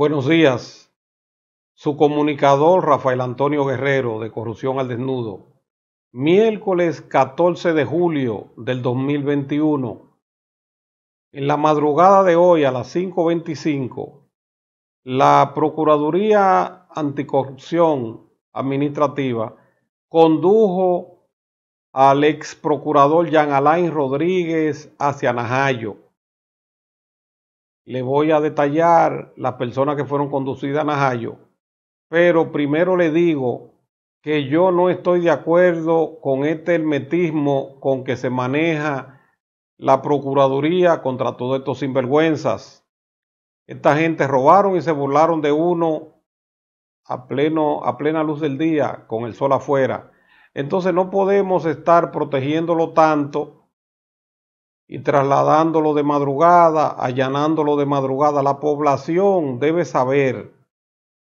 Buenos días. Su comunicador Rafael Antonio Guerrero de Corrupción al Desnudo. Miércoles 14 de julio del 2021. En la madrugada de hoy a las 5.25, la Procuraduría Anticorrupción Administrativa condujo al ex procurador Jean Alain Rodríguez hacia Najayo le voy a detallar las personas que fueron conducidas a Najayo, pero primero le digo que yo no estoy de acuerdo con este hermetismo con que se maneja la Procuraduría contra todos estos sinvergüenzas. Esta gente robaron y se burlaron de uno a, pleno, a plena luz del día, con el sol afuera. Entonces no podemos estar protegiéndolo tanto y trasladándolo de madrugada, allanándolo de madrugada. La población debe saber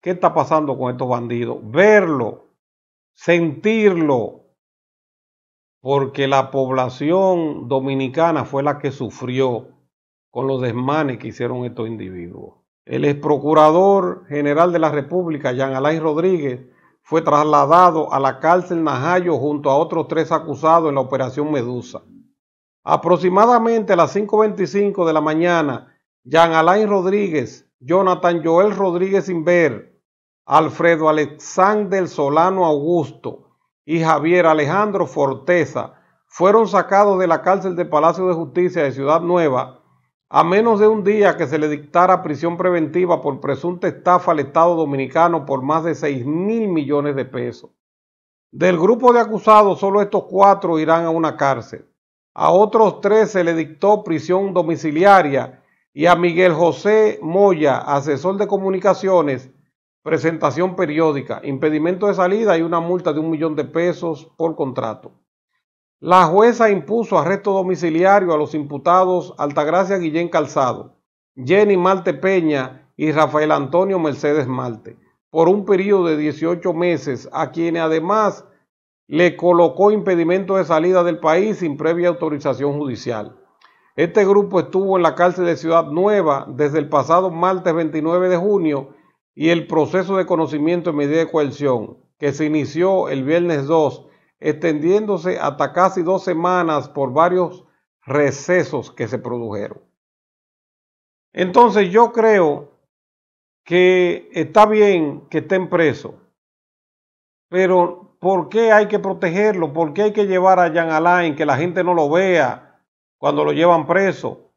qué está pasando con estos bandidos, verlo, sentirlo, porque la población dominicana fue la que sufrió con los desmanes que hicieron estos individuos. El ex procurador general de la República, Jean Alain Rodríguez, fue trasladado a la cárcel Najayo junto a otros tres acusados en la operación Medusa. Aproximadamente a las 5.25 de la mañana, Jean Alain Rodríguez, Jonathan Joel Rodríguez Inver, Alfredo Alexander Solano Augusto y Javier Alejandro Forteza fueron sacados de la cárcel de Palacio de Justicia de Ciudad Nueva a menos de un día que se le dictara prisión preventiva por presunta estafa al Estado Dominicano por más de 6 mil millones de pesos. Del grupo de acusados, solo estos cuatro irán a una cárcel. A otros tres se le dictó prisión domiciliaria y a Miguel José Moya, asesor de comunicaciones, presentación periódica, impedimento de salida y una multa de un millón de pesos por contrato. La jueza impuso arresto domiciliario a los imputados Altagracia Guillén Calzado, Jenny Malte Peña y Rafael Antonio Mercedes Malte por un periodo de 18 meses, a quienes además le colocó impedimento de salida del país sin previa autorización judicial. Este grupo estuvo en la cárcel de Ciudad Nueva desde el pasado martes 29 de junio y el proceso de conocimiento en medida de coerción, que se inició el viernes 2, extendiéndose hasta casi dos semanas por varios recesos que se produjeron. Entonces yo creo que está bien que estén presos, pero ¿Por qué hay que protegerlo? ¿Por qué hay que llevar a Jean Alain que la gente no lo vea cuando lo llevan preso?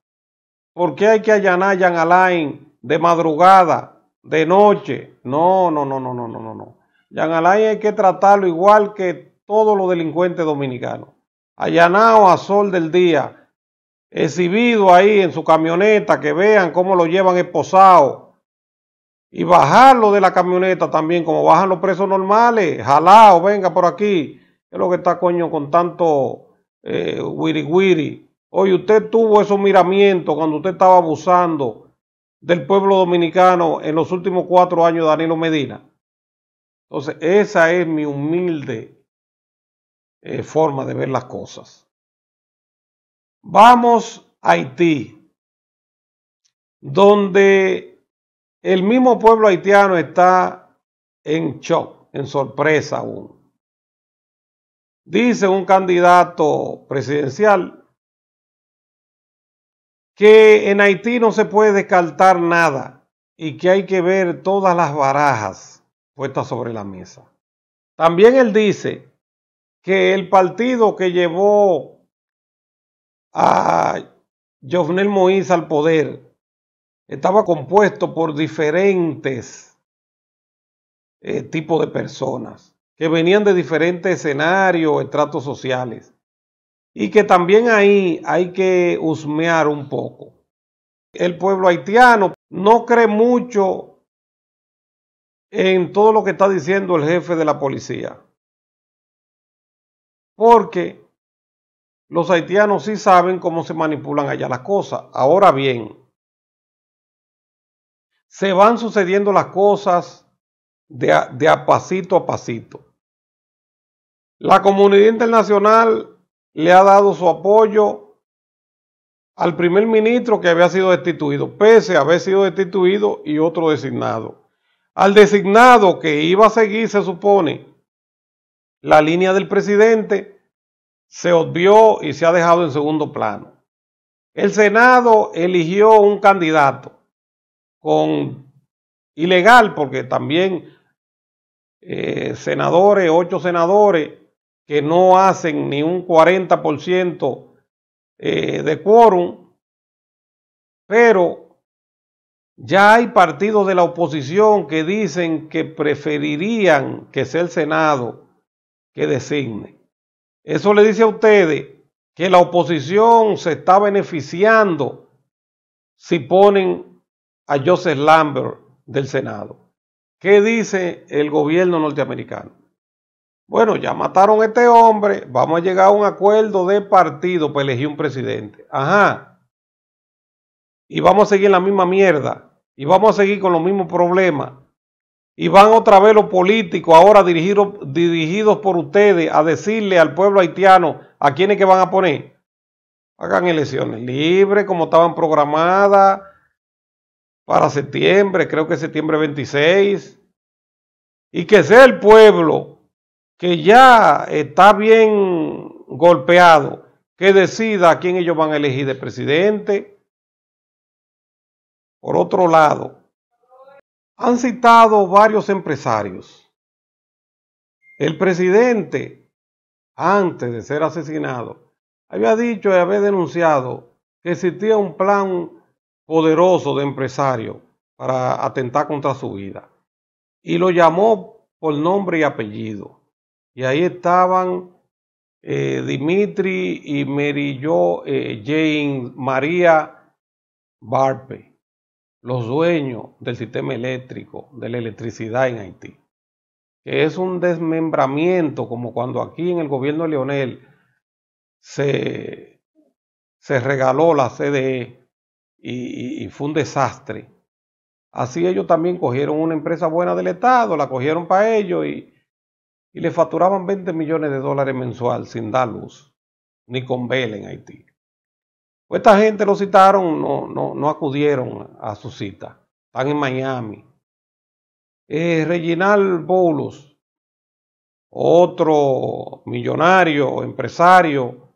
¿Por qué hay que allanar a Jean Alain de madrugada, de noche? No, no, no, no, no, no, no, no. Jean Alain hay que tratarlo igual que todos los delincuentes dominicanos. Allanado a sol del día, exhibido ahí en su camioneta, que vean cómo lo llevan esposado y bajarlo de la camioneta también, como bajan los presos normales, jalao, venga por aquí, es lo que está coño con tanto eh, wiri wiri. Oye, usted tuvo esos miramientos cuando usted estaba abusando del pueblo dominicano en los últimos cuatro años, de Danilo Medina. Entonces, esa es mi humilde eh, forma de ver las cosas. Vamos a Haití, donde el mismo pueblo haitiano está en shock, en sorpresa aún. Dice un candidato presidencial que en Haití no se puede descartar nada y que hay que ver todas las barajas puestas sobre la mesa. También él dice que el partido que llevó a Jovenel Moïse al poder estaba compuesto por diferentes eh, tipos de personas que venían de diferentes escenarios, estratos sociales, y que también ahí hay que husmear un poco. El pueblo haitiano no cree mucho en todo lo que está diciendo el jefe de la policía, porque los haitianos sí saben cómo se manipulan allá las cosas. Ahora bien, se van sucediendo las cosas de a, pasito a pasito. La comunidad internacional le ha dado su apoyo al primer ministro que había sido destituido, pese a haber sido destituido y otro designado. Al designado que iba a seguir, se supone, la línea del presidente, se obvió y se ha dejado en segundo plano. El Senado eligió un candidato con ilegal, porque también eh, senadores, ocho senadores que no hacen ni un 40% eh, de quórum, pero ya hay partidos de la oposición que dicen que preferirían que sea el Senado que designe. Eso le dice a ustedes que la oposición se está beneficiando si ponen a Joseph Lambert del Senado. ¿Qué dice el gobierno norteamericano? Bueno, ya mataron a este hombre, vamos a llegar a un acuerdo de partido para elegir un presidente. Ajá. Y vamos a seguir la misma mierda. Y vamos a seguir con los mismos problemas. Y van otra vez los políticos, ahora dirigidos por ustedes, a decirle al pueblo haitiano a quiénes que van a poner. Hagan elecciones libres como estaban programadas para septiembre, creo que septiembre 26, y que sea el pueblo que ya está bien golpeado, que decida a quién ellos van a elegir de presidente. Por otro lado, han citado varios empresarios. El presidente, antes de ser asesinado, había dicho y había denunciado que existía un plan poderoso de empresario para atentar contra su vida. Y lo llamó por nombre y apellido. Y ahí estaban eh, Dimitri y Mary eh, Jane María Barpe, los dueños del sistema eléctrico, de la electricidad en Haití. Que es un desmembramiento, como cuando aquí en el gobierno de Leonel se, se regaló la CDE y, fue un desastre. Así ellos también cogieron una empresa buena del Estado, la cogieron para ellos y, y le facturaban 20 millones de dólares mensual sin dar luz, ni con vela en Haití. Pues esta gente lo citaron, no, no, no acudieron a su cita. Están en Miami. Eh, Reginald Boulos, otro millonario, empresario,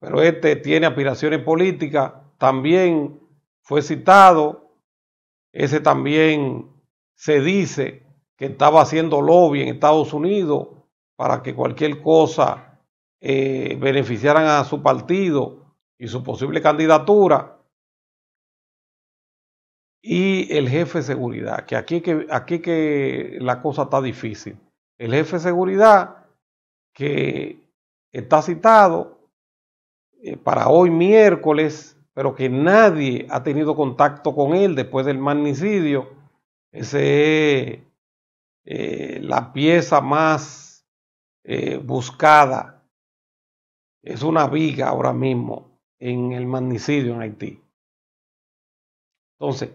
pero este tiene aspiraciones políticas, también fue citado, ese también se dice que estaba haciendo lobby en Estados Unidos para que cualquier cosa eh, beneficiaran a su partido y su posible candidatura. Y el jefe de seguridad, que aquí que, aquí que la cosa está difícil. El jefe de seguridad que está citado eh, para hoy miércoles pero que nadie ha tenido contacto con él después del magnicidio. Esa es eh, la pieza más eh, buscada. Es una viga ahora mismo en el magnicidio en Haití. Entonces,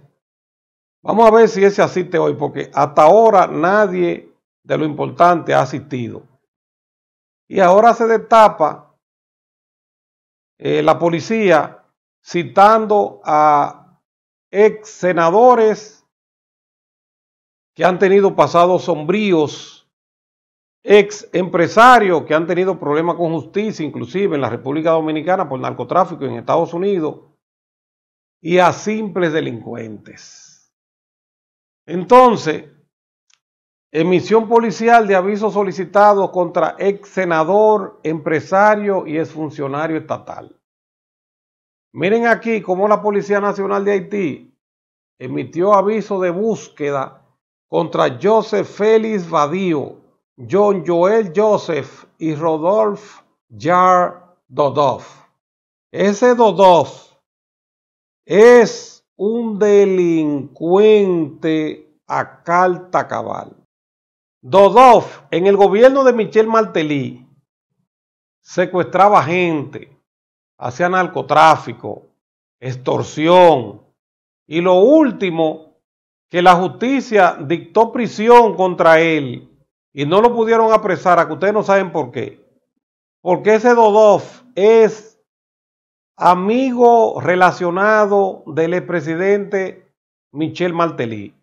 vamos a ver si ese asiste hoy, porque hasta ahora nadie de lo importante ha asistido. Y ahora se destapa eh, la policía citando a ex senadores que han tenido pasados sombríos, ex empresarios que han tenido problemas con justicia, inclusive en la República Dominicana por narcotráfico en Estados Unidos, y a simples delincuentes. Entonces, Emisión policial de aviso solicitado contra ex senador, empresario y ex funcionario estatal. Miren aquí cómo la Policía Nacional de Haití emitió aviso de búsqueda contra Joseph Félix Vadío, John Joel Joseph y Rodolphe Jar Dodoff. Ese Dodof es un delincuente a carta cabal. Dodov, en el gobierno de Michel Martelly, secuestraba gente, hacia narcotráfico, extorsión y lo último, que la justicia dictó prisión contra él y no lo pudieron apresar, a que ustedes no saben por qué. Porque ese Dodov es amigo relacionado del expresidente Michel Martelly.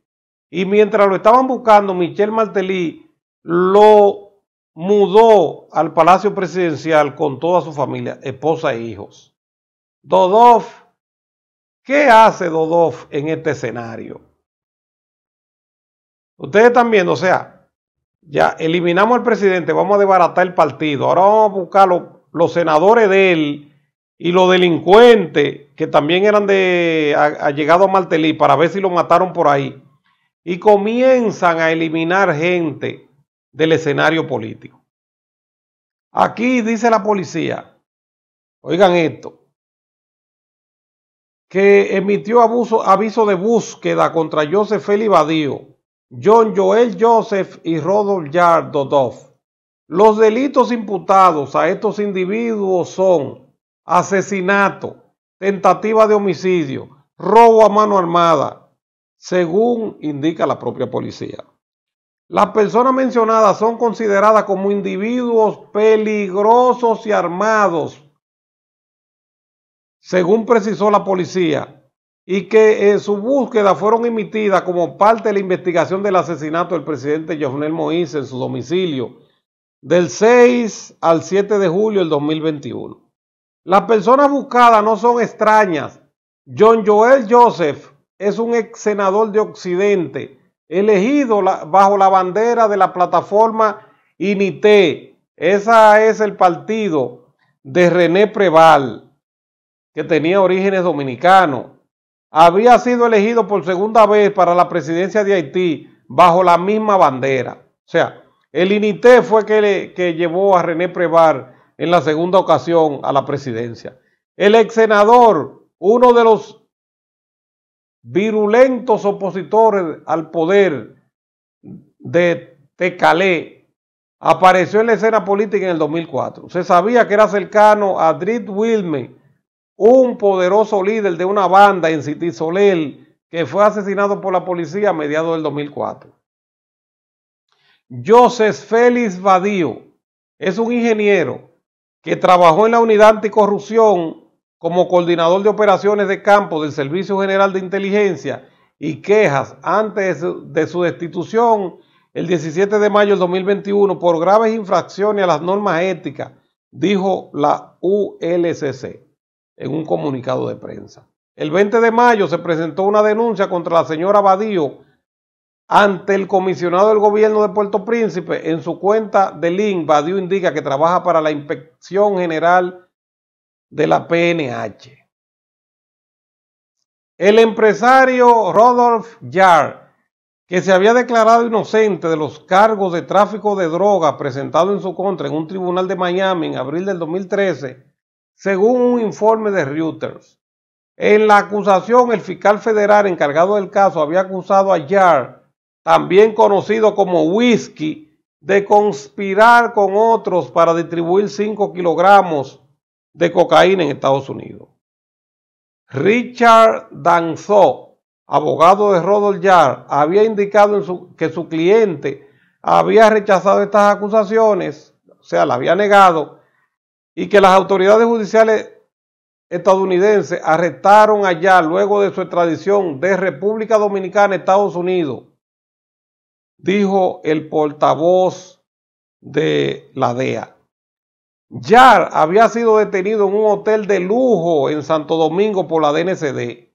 Y mientras lo estaban buscando, Michel Martelly lo mudó al palacio presidencial con toda su familia, esposa e hijos. Dodov, ¿qué hace Dodov en este escenario? Ustedes están viendo, o sea, ya eliminamos al presidente, vamos a desbaratar el partido, ahora vamos a buscar los senadores de él y los delincuentes que también eran de ha llegado a Martelí para ver si lo mataron por ahí. Y comienzan a eliminar gente del escenario político. Aquí dice la policía, oigan esto, que emitió aviso de búsqueda contra Joseph Feli Badío, John Joel Joseph y Rodolf Yard Los delitos imputados a estos individuos son asesinato, tentativa de homicidio, robo a mano armada, según indica la propia policía. Las personas mencionadas son consideradas como individuos peligrosos y armados, según precisó la policía, y que en su búsqueda fueron emitidas como parte de la investigación del asesinato del presidente Jovenel Moïse en su domicilio del 6 al 7 de julio del 2021. Las personas buscadas no son extrañas. John Joel Joseph es un ex senador de Occidente elegido bajo la bandera de la plataforma INITE. Ese es el partido de René Preval, que tenía orígenes dominicanos. Había sido elegido por segunda vez para la presidencia de Haití bajo la misma bandera. O sea, el INITE fue que, que llevó a René Preval en la segunda ocasión a la presidencia. El ex senador, uno de los virulentos opositores al poder de Tecalé, apareció en la escena política en el 2004. Se sabía que era cercano a Drit Wilme, un poderoso líder de una banda en City que fue asesinado por la policía a mediados del 2004. Joseph Félix Badío es un ingeniero que trabajó en la unidad anticorrupción como coordinador de operaciones de campo del Servicio General de Inteligencia y quejas antes de su destitución el 17 de mayo del 2021 por graves infracciones a las normas éticas, dijo la ULCC en un comunicado de prensa. El 20 de mayo se presentó una denuncia contra la señora Badío ante el comisionado del gobierno de Puerto Príncipe. En su cuenta de link, Badío indica que trabaja para la Inspección General de la PNH. El empresario Rodolf Yar, que se había declarado inocente de los cargos de tráfico de droga presentados en su contra en un tribunal de Miami en abril del 2013, según un informe de Reuters. En la acusación, el fiscal federal encargado del caso había acusado a Yar, también conocido como Whiskey, de conspirar con otros para distribuir 5 kilogramos de cocaína en Estados Unidos. Richard Danzó, abogado de Rodolf Yard, había indicado que su cliente había rechazado estas acusaciones, o sea, las había negado, y que las autoridades judiciales estadounidenses arrestaron allá luego de su extradición de República Dominicana a Estados Unidos, dijo el portavoz de la DEA. YAR había sido detenido en un hotel de lujo en Santo Domingo por la DNCD.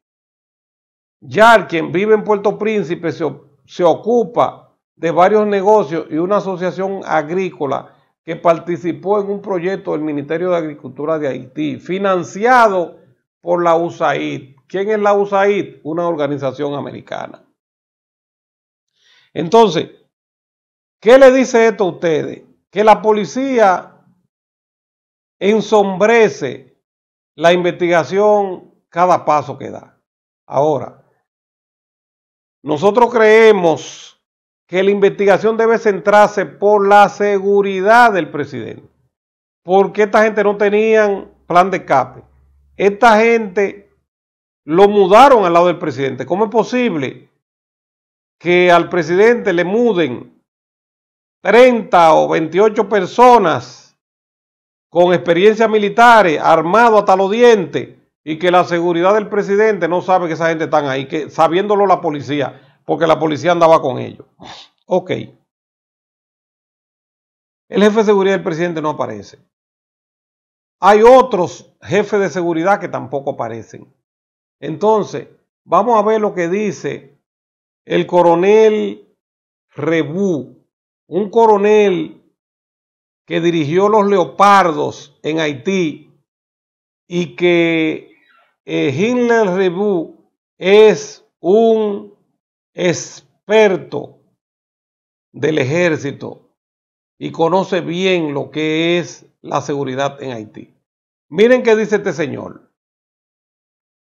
Yar, quien vive en Puerto Príncipe, se, se, ocupa de varios negocios y una asociación agrícola que participó en un proyecto del Ministerio de Agricultura de Haití, financiado por la USAID. ¿Quién es la USAID? Una organización americana. Entonces, ¿qué le dice esto a ustedes? Que la policía ensombrece la investigación cada paso que da. Ahora, nosotros creemos que la investigación debe centrarse por la seguridad del presidente, porque esta gente no tenían plan de escape. Esta gente lo mudaron al lado del presidente. ¿Cómo es posible que al presidente le muden 30 o 28 personas? con experiencia militar, armado hasta los dientes, y que la seguridad del presidente no sabe que esa gente está ahí, que sabiéndolo la policía, porque la policía andaba con ellos. Ok. El jefe de seguridad del presidente no aparece. Hay otros jefes de seguridad que tampoco aparecen. Entonces, vamos a ver lo que dice el coronel Rebú, un coronel que dirigió los leopardos en Haití y que eh, Rebu es un experto del ejército y conoce bien lo que es la seguridad en Haití. Miren qué dice este señor.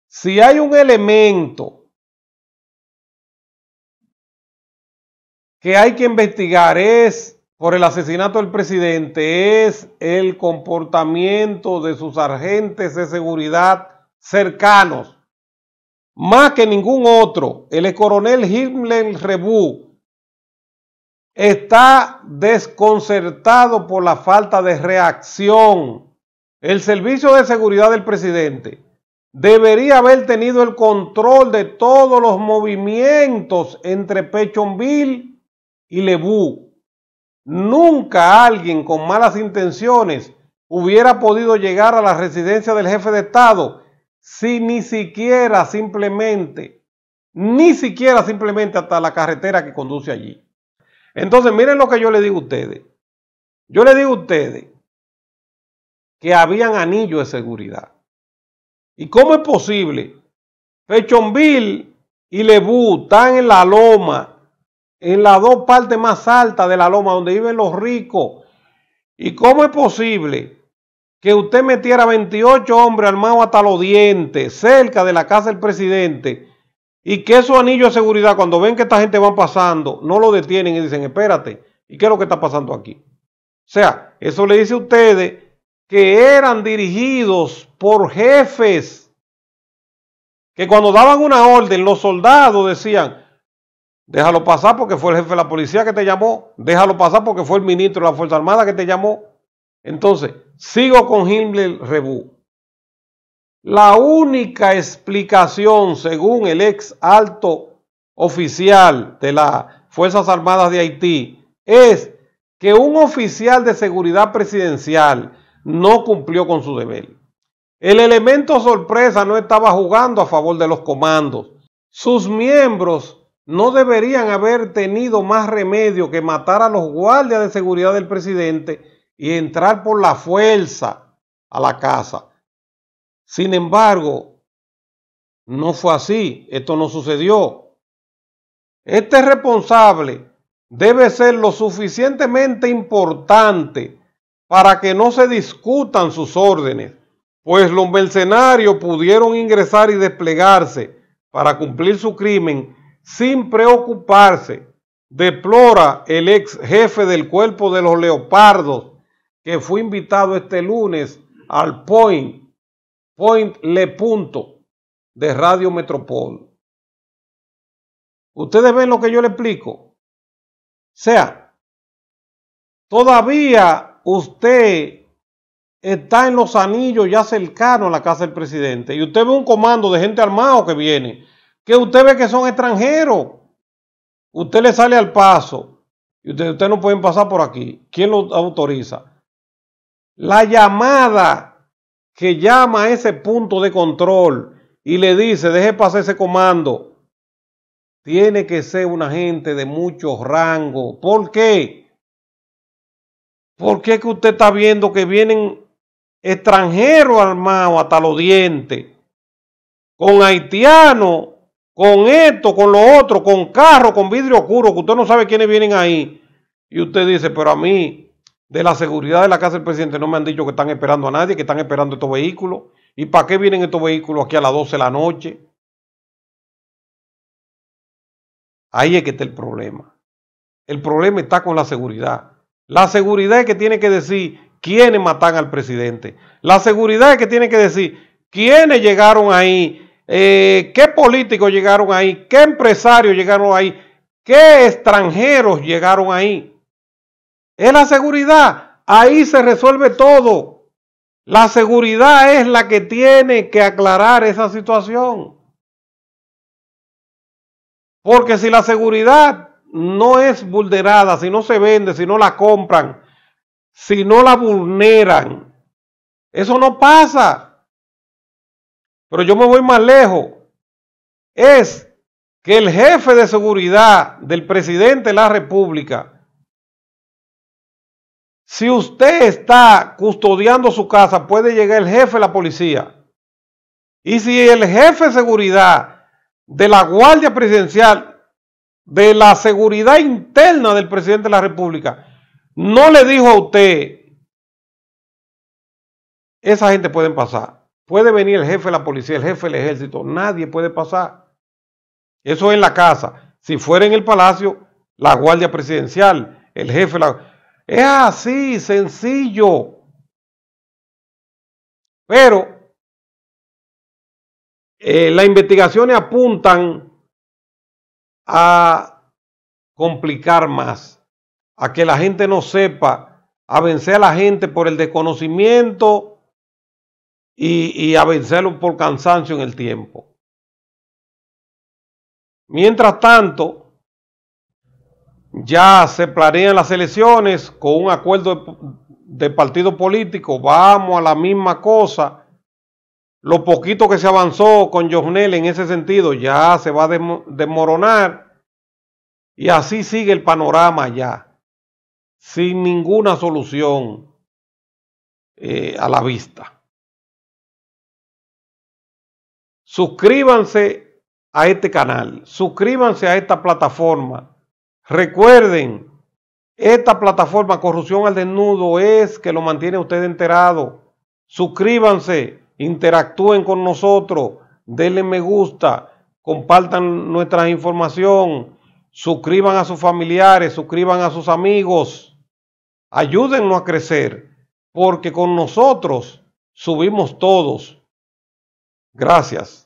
Si hay un elemento que hay que investigar es por el asesinato del presidente es el comportamiento de sus agentes de seguridad cercanos. Más que ningún otro, el coronel Himmler Rebú está desconcertado por la falta de reacción. El servicio de seguridad del presidente debería haber tenido el control de todos los movimientos entre Pechonville y Lebu. Nunca alguien con malas intenciones hubiera podido llegar a la residencia del jefe de Estado si ni siquiera simplemente, ni siquiera simplemente hasta la carretera que conduce allí. Entonces, miren lo que yo le digo a ustedes. Yo le digo a ustedes que habían anillos de seguridad. ¿Y cómo es posible? Fechonville y Lebu están en la loma en las dos partes más altas de la loma donde viven los ricos. ¿Y cómo es posible que usted metiera 28 hombres armados hasta los dientes cerca de la casa del presidente y que su anillo de seguridad cuando ven que esta gente va pasando no lo detienen y dicen, espérate, ¿y qué es lo que está pasando aquí? O sea, eso le dice a ustedes que eran dirigidos por jefes, que cuando daban una orden los soldados decían, Déjalo pasar porque fue el jefe de la policía que te llamó. Déjalo pasar porque fue el ministro de la Fuerza Armada que te llamó. Entonces, sigo con Himmler Rebu La única explicación, según el ex alto oficial de las Fuerzas Armadas de Haití, es que un oficial de seguridad presidencial no cumplió con su deber. El elemento sorpresa no estaba jugando a favor de los comandos. Sus miembros no deberían haber tenido más remedio que matar a los guardias de seguridad del presidente y entrar por la fuerza a la casa. Sin embargo, no fue así, esto no sucedió. Este responsable debe ser lo suficientemente importante para que no se discutan sus órdenes, pues los mercenarios pudieron ingresar y desplegarse para cumplir su crimen sin preocuparse, deplora el ex jefe del cuerpo de los leopardos que fue invitado este lunes al Point, Point Le Punto de Radio Metropol. Ustedes ven lo que yo le explico. O sea, todavía usted está en los anillos ya cercano a la casa del presidente y usted ve un comando de gente armada que viene que usted ve que son extranjeros. Usted le sale al paso y usted, no pueden pasar por aquí. ¿Quién lo autoriza? La llamada que llama a ese punto de control y le dice, deje pasar ese comando, tiene que ser un agente de mucho rango. ¿Por qué? ¿Por qué que usted está viendo que vienen extranjeros armados hasta los dientes? Con haitianos con esto, con lo otro, con carro, con vidrio oscuro, que usted no sabe quiénes vienen ahí. Y usted dice, pero a mí, de la seguridad de la casa del presidente, no me han dicho que están esperando a nadie, que están esperando estos vehículos. ¿Y para qué vienen estos vehículos aquí a las 12 de la noche? Ahí es que está el problema. El problema está con la seguridad. La seguridad es que tiene que decir quiénes matan al presidente. La seguridad es que tiene que decir quiénes llegaron ahí eh, qué políticos llegaron ahí, qué empresarios llegaron ahí, qué extranjeros llegaron ahí. Es la seguridad, ahí se resuelve todo. La seguridad es la que tiene que aclarar esa situación. Porque si la seguridad no es vulnerada, si no se vende, si no la compran, si no la vulneran, eso no pasa. Pero yo me voy más lejos. Es que el jefe de seguridad del presidente de la República, si usted está custodiando su casa, puede llegar el jefe de la policía. Y si el jefe de seguridad de la Guardia Presidencial, de la seguridad interna del presidente de la República, no le dijo a usted, esa gente puede pasar. Puede venir el jefe de la policía, el jefe del ejército, nadie puede pasar. Eso es en la casa. Si fuera en el palacio, la guardia presidencial, el jefe, la... es así, sencillo. Pero eh, las investigaciones apuntan a complicar más, a que la gente no sepa, a vencer a la gente por el desconocimiento y, a vencerlo por cansancio en el tiempo. Mientras tanto, ya se planean las elecciones con un acuerdo de, partido político, vamos a la misma cosa. Lo poquito que se avanzó con Jovenel en ese sentido ya se va a desmoronar y así sigue el panorama ya, sin ninguna solución eh, a la vista. Suscríbanse a este canal, suscríbanse a esta plataforma. Recuerden, esta plataforma Corrupción al Desnudo es que lo mantiene usted enterado. Suscríbanse, interactúen con nosotros, denle me gusta, compartan nuestra información, suscriban a sus familiares, suscriban a sus amigos. Ayúdennos a crecer, porque con nosotros subimos todos. Gracias.